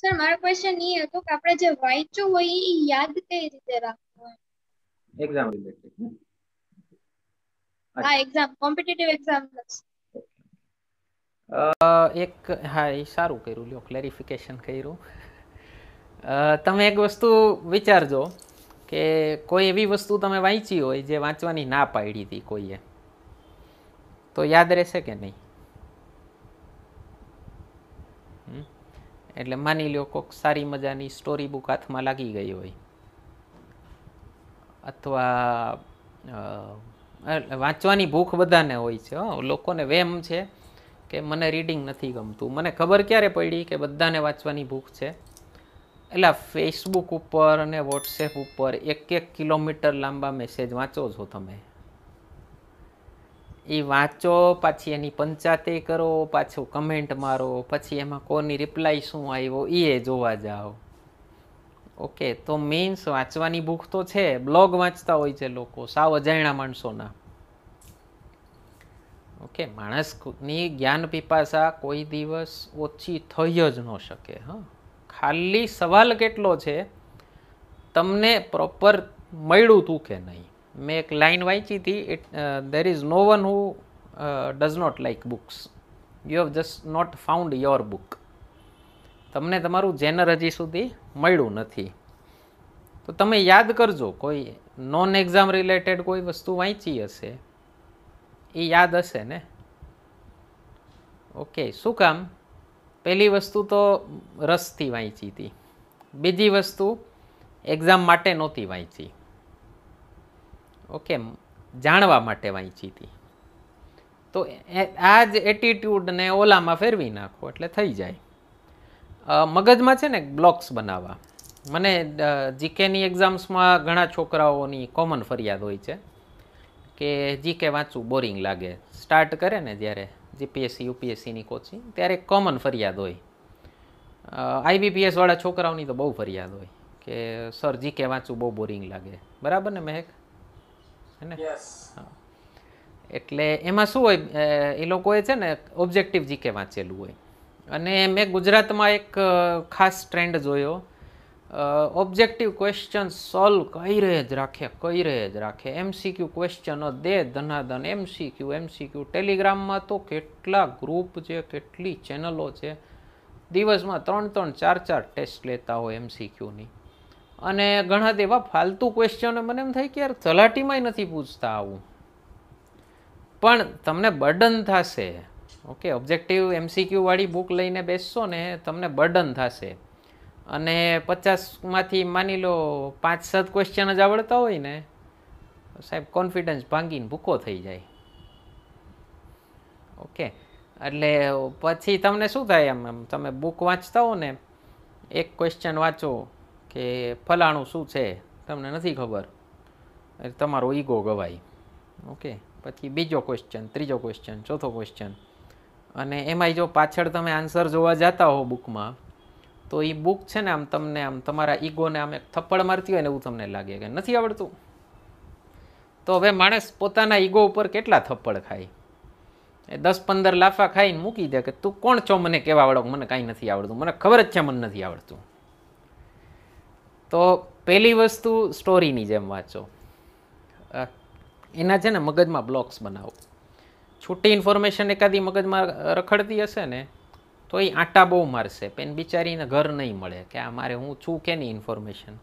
sir મારો question એ હતો કે આપણે જે વાંચ્યું હોય એ યાદ કઈ રીતે રાખવું હોય એક્ઝામ રિલેટેડ હા એક્ઝામ કોમ્પિટિટિવ એક્ઝામ એક હા એ સારું કર્યું લ્યો ક્લેરિફિકેશન કર્યું તમે એક વસ્તુ વિચારજો કે કોઈ એવી વસ્તુ તમે વાંચી હોય જે વાંચવાની ના પાડી હતી કોઈએ તો યાદ રહેશે કે નહીં એટલે માની લો કોઈક સારી મજાની સ્ટોરી બુક હાથમાં લાગી ગઈ હોય અથવા વાંચવાની ભૂખ બધાને હોય છે લોકોને વેમ છે કે મને રીડિંગ નથી ગમતું મને ખબર ક્યારે પડી કે બધાને વાંચવાની ભૂખ છે એટલે ફેસબુક ઉપર અને વોટ્સએપ ઉપર એક એક કિલોમીટર લાંબા મેસેજ વાંચો છો તમે એ વાંચો પાછી એની પંચાતે કરો પાછું કમેન્ટ મારો પછી એમાં કોની રિપ્લાય શું આવ્યો એ જોવા જાઓ ઓકે તો મીન્સ વાંચવાની ભૂખ તો છે બ્લોગ વાંચતા હોય છે લોકો સાવ અજાણ્યા માણસોના ઓકે માણસની જ્ઞાન પીપાસા કોઈ દિવસ ઓછી થઈ જ ન શકે હા ખાલી સવાલ કેટલો છે તમને પ્રોપર મળ્યું તું કે નહીં મેં એક લાઇન વાંચી હતી it there is no one who does not like books you have just not found your book તમને તમારું જેનર હજી સુધી મળ્યું નથી તો તમે યાદ કરજો કોઈ નોન એક્ઝામ રિલેટેડ કોઈ વસ્તુ વાંચી હશે એ યાદ હશે ને ઓકે શું કામ પહેલી વસ્તુ તો રસથી વાંચી હતી બીજી વસ્તુ એક્ઝામ માટે નહોતી વાંચી ઓકે જાણવા માટે વાંચી હતી તો આ જ એટીટ્યૂડને ઓલામાં ફેરવી નાખો એટલે થઈ જાય મગજમાં છે ને બ્લોક્સ બનાવવા મને જીકેની એક્ઝામ્સમાં ઘણા છોકરાઓની કોમન ફરિયાદ હોય છે કે જીકે વાંચવું બોરિંગ લાગે સ્ટાર્ટ કરે ને જ્યારે જીપીએસસી યુપીએસસીની કોચિંગ ત્યારે કોમન ફરિયાદ હોય આઈબીપીએસવાળા છોકરાઓની તો બહુ ફરિયાદ હોય કે સર જીકે વાંચવું બહુ બોરિંગ લાગે બરાબર ને મહેક ને એટલે એમાં શું હોય એ લોકોએ છે ને ઓબ્જેક્ટિવ જીકે વાંચેલું હોય અને મેં ગુજરાતમાં એક ખાસ ટ્રેન્ડ જોયો ઓબ્જેક્ટિવ ક્વેશ્ચન સોલ્વ કઈ રહે જ રાખે કઈ રહે જ રાખે એમસીક્યુ ક્વેશ્ચનો દે ધનાધન એમસીક્યુ એમસીક્યુ ટેલિગ્રામમાં તો કેટલા ગ્રુપ છે કેટલી ચેનલો છે દિવસમાં ત્રણ ત્રણ ચાર ચાર ટેસ્ટ લેતા હોય એમસીક્યુની અને ઘણા એવા ફાલતુ ક્વેશ્ચનો મને એમ થાય કે યાર તલાટીમાંય નથી પૂછતા આવું પણ તમને બર્ડન થશે ઓકે ઓબ્જેક્ટિવ એમસીક્યુવાળી બુક લઈને બેસશો ને તમને બર્ડન થશે અને પચાસમાંથી માની લો પાંચ સાત ક્વેશ્ચન જ આવડતા હોય ને સાહેબ કોન્ફિડન્સ ભાંગીને ભૂકો થઈ જાય ઓકે એટલે પછી તમને શું થાય એમ એમ તમે બુક વાંચતા હો ને એક ક્વેશ્ચન વાંચો કે ફલાણું શું છે તમને નથી ખબર તમારો ઈગો ગવાય ઓકે પછી બીજો ક્વેશ્ચન ત્રીજો ક્વેશ્ચન ચોથો ક્વેશ્ચન અને એમાંય જો પાછળ તમે આન્સર જોવા જતા હો બુકમાં તો એ બુક છે ને આમ તમને આમ તમારા ઈગોને આમ એક થપ્પડ મારતી હોય ને એવું તમને લાગે કે નથી આવડતું તો હવે માણસ પોતાના ઈગો ઉપર કેટલા થપ્પડ ખાય એ દસ પંદર લાફા ખાઈને મૂકી દે કે તું કોણ છો મને કહેવા આવડો મને કાંઈ નથી આવડતું મને ખબર જ છે મને નથી આવડતું તો પહેલી વસ્તુ સ્ટોરીની જેમ વાંચો એના છે ને મગજમાં બ્લોક્સ બનાવો છૂટી ઇન્ફોર્મેશન એકાદી મગજમાં રખડતી હશે ને તો એ આટા બહુ મારશે પેન બિચારીને ઘર નહીં મળે કે આ મારે હું છું કે નહીં ઇન્ફોર્મેશન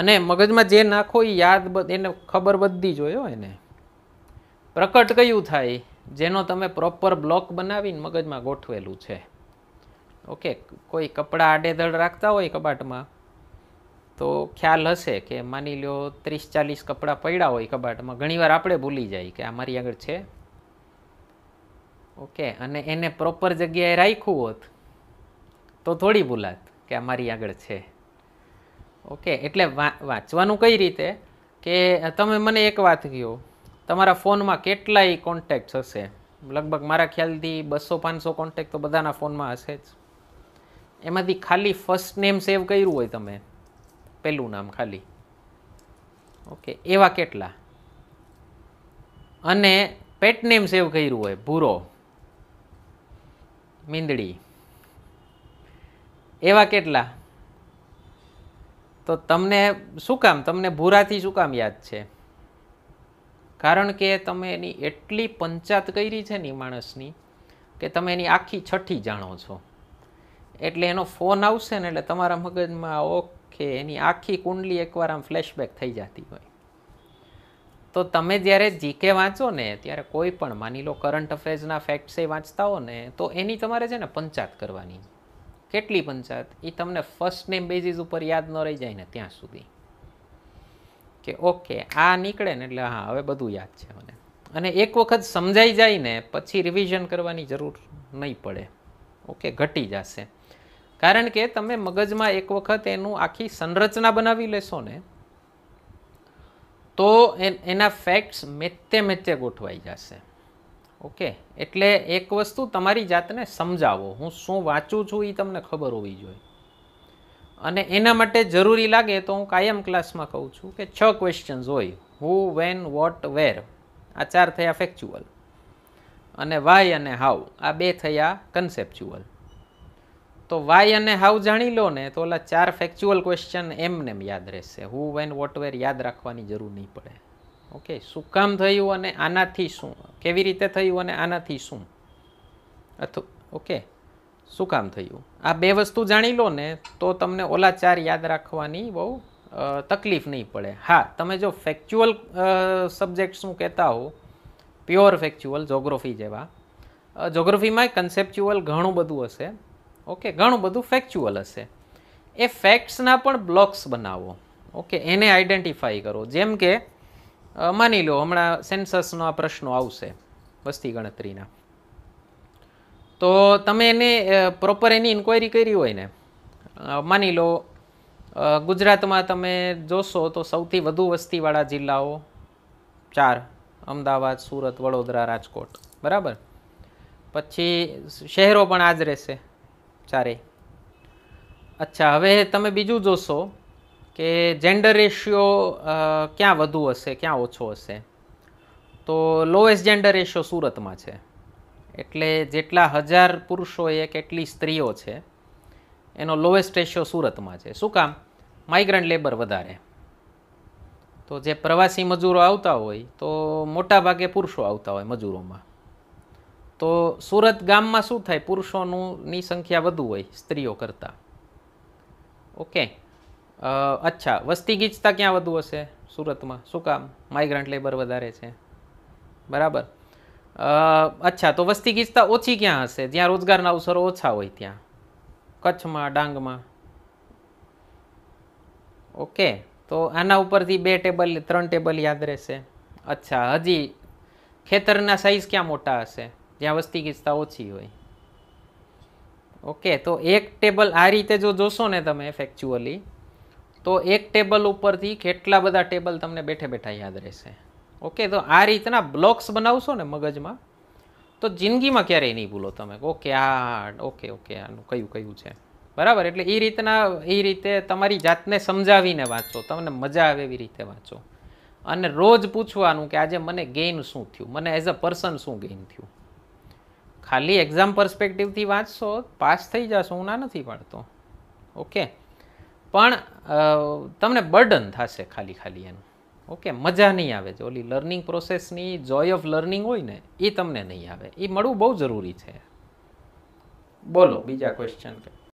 અને મગજમાં જે નાખો એ યાદ એને ખબર બધી જોયો એને પ્રકટ કયું થાય જેનો તમે પ્રોપર બ્લોક બનાવીને મગજમાં ગોઠવેલું છે ઓકે કોઈ કપડાં આડેધડ રાખતા હોય કબાટમાં તો ખ્યાલ હશે કે માની લો ત્રીસ ચાલીસ કપડાં પડ્યા હોય કબાટમાં ઘણીવાર આપણે ભૂલી જાય કે આ મારી આગળ છે ઓકે અને એને પ્રોપર જગ્યાએ રાખ્યું હોત તો થોડી ભૂલાત કે આ મારી આગળ છે ઓકે એટલે વાંચવાનું કઈ રીતે કે તમે મને એક વાત કહો તમારા ફોનમાં કેટલાય કોન્ટેક્ટ હશે લગભગ મારા ખ્યાલથી બસો પાંચસો કોન્ટેક્ટ તો બધાના ફોનમાં હશે જ એમાંથી ખાલી ફર્સ્ટ નેમ સેવ કર્યું હોય તમે પહેલું નામ ખાલી ઓકે એવા કેટલા અને પેટ નેમ સેવ કર્યું હોય ભૂરો મીંદડી એવા કેટલા તો તમને શું કામ તમને ભૂરાથી શું કામ યાદ છે કારણ કે તમે એની એટલી પંચાત કરી છે ને માણસની કે તમે એની આખી છઠ્ઠી જાણો છો એટલે એનો ફોન આવશે ને એટલે તમારા મગજમાં ઓકે કે એની આખી કુંડલી એકવાર આમ ફ્લેશબેક થઈ જતી હોય તો તમે જ્યારે જીકે વાંચો ને ત્યારે કોઈ પણ માની લો કરંટ અફેર્સના ફેક્ટ્સ એ વાંચતા હો ને તો એની તમારે છે ને પંચાત કરવાની કેટલી પંચાત એ તમને ફર્સ્ટ નેમ બેઝિસ ઉપર યાદ ન રહી જાય ને ત્યાં સુધી કે ઓકે આ નીકળે ને એટલે હા હવે બધું યાદ છે મને અને એક વખત સમજાઈ જાય ને પછી રિવિઝન કરવાની જરૂર નહીં પડે ઓકે ઘટી જશે કારણ કે તમે મગજમાં એક વખત એનું આખી સંરચના બનાવી લેશો ને તો એના ફેક્ટ્સ મેતે મેચ્ચે ગોઠવાઈ જશે ઓકે એટલે એક વસ્તુ તમારી જાતને સમજાવો હું શું વાંચું છું એ તમને ખબર હોવી જોઈએ અને એના માટે જરૂરી લાગે તો હું કાયમ ક્લાસમાં કહું છું કે છ ક્વેશ્ચન્સ હોય હુ વેન વોટ વેર આ ચાર થયા ફેક્ચ્યુઅલ અને વાય અને હાઉ આ બે થયા કન્સેપ્ચ્યુઅલ તો વાય અને હાઉ જાણી લો ને તો ઓલા ચાર ફેક્ચ્યુઅલ ક્વેશ્ચન એમને યાદ રહેશે હુ વેન વોટ વેર યાદ રાખવાની જરૂર નહીં પડે ઓકે શું કામ થયું અને આનાથી શું કેવી રીતે થયું અને આનાથી શું અથવા ઓકે શું કામ થયું આ બે વસ્તુ જાણી લો ને તો તમને ઓલા ચાર યાદ રાખવાની બહુ તકલીફ નહીં પડે હા તમે જો ફેક્ચ્યુઅલ સબ્જેક્ટ શું કહેતા હો પ્યોર ફેક્ચ્યુઅલ જોગ્રોફી જેવા જોગ્રફીમાં કન્સેપ્ચ્યુઅલ ઘણું બધું હશે ઓકે ઘણું બધું ફેક્ચ્યુઅલ હશે એ ફેક્ટ્સના પણ બ્લોક્સ બનાવો ઓકે એને આઈડેન્ટિફાઈ કરો જેમ કે માની લો હમણાં સેન્સસનો આ પ્રશ્નો આવશે વસ્તી ગણતરીના તો તમે એને પ્રોપર એની ઇન્કવાયરી કરી હોય ને માની લો ગુજરાતમાં તમે જોશો તો સૌથી વધુ વસ્તીવાળા જિલ્લાઓ ચાર અમદાવાદ સુરત વડોદરા રાજકોટ બરાબર પછી શહેરો પણ આ જ રહેશે ચારે અચ્છા હવે તમે બીજું જોશો કે જેન્ડર રેશિયો ક્યાં વધુ હશે ક્યાં ઓછો હશે તો લોએસ્ટ જેન્ડર રેશિયો સુરતમાં છે એટલે જેટલા હજાર પુરુષો એ કેટલી સ્ત્રીઓ છે એનો લોએસ્ટ રેશિયો સુરતમાં છે શું કામ માઇગ્રન્ટ લેબર વધારે તો જે પ્રવાસી મજૂરો આવતા હોય તો મોટા ભાગે પુરુષો આવતા હોય મજૂરોમાં તો સુરત ગામમાં શું થાય પુરુષોનુંની સંખ્યા વધુ હોય સ્ત્રીઓ કરતાં ઓકે અચ્છા વસ્તી ગીચતા ક્યાં વધુ હશે સુરતમાં શું કામ માઇગ્રન્ટ લેબર વધારે છે બરાબર અચ્છા તો વસ્તી ગીચતા ઓછી ક્યાં હશે જ્યાં રોજગારના અવસરો ઓછા હોય ત્યાં કચ્છમાં ડાંગમાં ઓકે તો આના ઉપરથી બે ટેબલ ત્રણ ટેબલ યાદ રહેશે અચ્છા હજી ખેતરના સાઇઝ ક્યાં મોટા હશે ત્યાં વસ્તી ગીચતા ઓછી હોય ઓકે તો એક ટેબલ આ રીતે જો જોશો ને તમે ફેક્ચ્યુઅલી તો એક ટેબલ ઉપરથી કેટલા બધા ટેબલ તમને બેઠે બેઠા યાદ રહેશે ઓકે તો આ રીતના બ્લોક્સ બનાવશો ને મગજમાં તો જિંદગીમાં ક્યારેય નહીં ભૂલો તમે ઓકે આ ઓકે ઓકે આનું કયું કયું છે બરાબર એટલે એ રીતના એ રીતે તમારી જાતને સમજાવીને વાંચો તમને મજા આવે એવી રીતે વાંચો અને રોજ પૂછવાનું કે આજે મને ગેઇન શું થયું મને એઝ અ પર્સન શું ગેઇન થયું ખાલી એક્ઝામ પર્સપેક્ટિવથી વાંચશો પાસ થઈ જશો હું ના નથી પાડતો ઓકે પણ તમને બર્ડન થશે ખાલી ખાલી એનું ઓકે મજા નહીં આવે જે ઓલી લર્નિંગ પ્રોસેસની જોય ઓફ લર્નિંગ હોય ને એ તમને નહીં આવે એ મળવું બહુ જરૂરી છે બોલો બીજા ક્વેશ્ચન કે